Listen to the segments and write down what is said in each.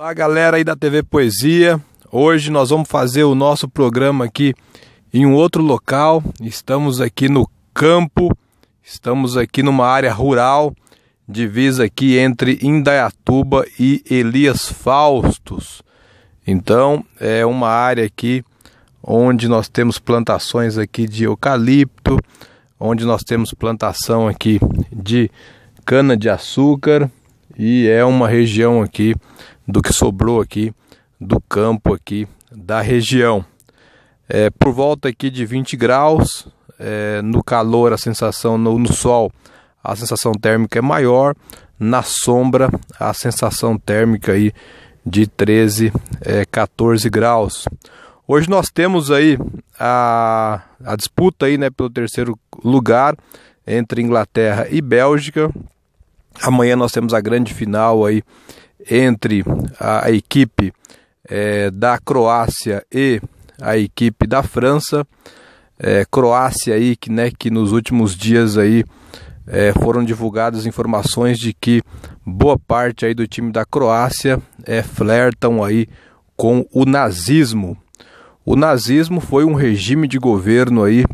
Olá, galera aí da TV Poesia. Hoje nós vamos fazer o nosso programa aqui em um outro local. Estamos aqui no campo, estamos aqui numa área rural, divisa aqui entre Indaiatuba e Elias Faustos. Então, é uma área aqui onde nós temos plantações aqui de eucalipto, onde nós temos plantação aqui de cana de açúcar e é uma região aqui do que sobrou aqui do campo aqui da região. É, por volta aqui de 20 graus, é, no calor a sensação, no, no sol a sensação térmica é maior, na sombra a sensação térmica aí de 13, é, 14 graus. Hoje nós temos aí a, a disputa aí, né, pelo terceiro lugar entre Inglaterra e Bélgica. Amanhã nós temos a grande final aí entre a equipe é, da Croácia e a equipe da França. É, Croácia aí que, né, que nos últimos dias aí é, foram divulgadas informações de que boa parte aí do time da Croácia é, flertam aí com o nazismo. O nazismo foi um regime de governo aí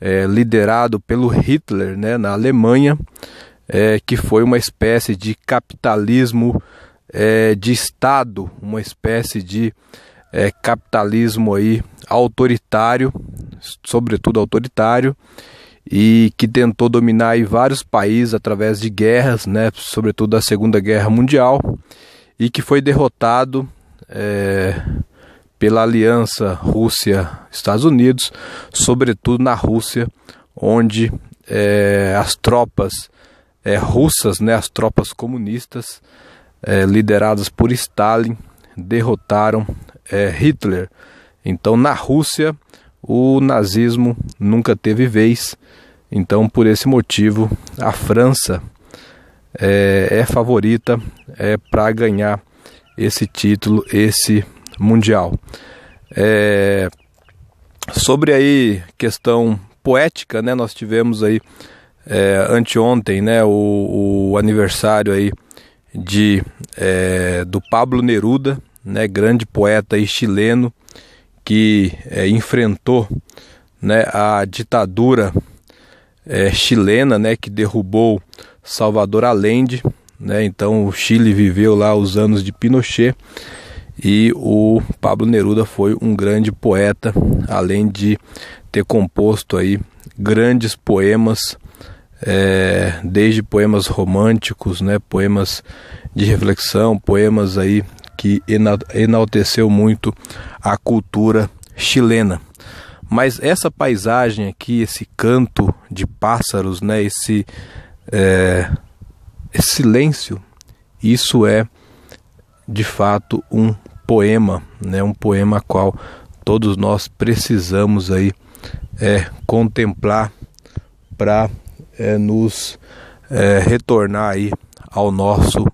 é, liderado pelo Hitler, né, na Alemanha, é, que foi uma espécie de capitalismo é, de Estado, uma espécie de é, capitalismo aí autoritário, sobretudo autoritário, e que tentou dominar aí vários países através de guerras, né, sobretudo a Segunda Guerra Mundial, e que foi derrotado é, pela aliança Rússia-Estados Unidos, sobretudo na Rússia, onde é, as tropas é, russas, né, as tropas comunistas, é, lideradas por Stalin, derrotaram é, Hitler. Então, na Rússia, o nazismo nunca teve vez. Então, por esse motivo, a França é, é favorita é, para ganhar esse título, esse mundial. É, sobre aí questão poética, né? Nós tivemos aí é, anteontem, né? O, o aniversário aí de é, do Pablo Neruda, né, grande poeta chileno que é, enfrentou né, a ditadura é, chilena, né, que derrubou Salvador Allende, né? Então o Chile viveu lá os anos de Pinochet e o Pablo Neruda foi um grande poeta, além de ter composto aí grandes poemas é, desde poemas românticos, né, poemas de reflexão, poemas aí que enalteceu muito a cultura chilena. Mas essa paisagem aqui, esse canto de pássaros, né, esse, é, esse silêncio, isso é de fato um poema, né, um poema a qual todos nós precisamos aí é, contemplar para é, nos é, retornar aí ao nosso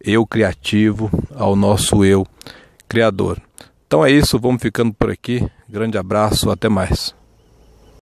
eu criativo, ao nosso eu criador. Então é isso, vamos ficando por aqui. Grande abraço, até mais.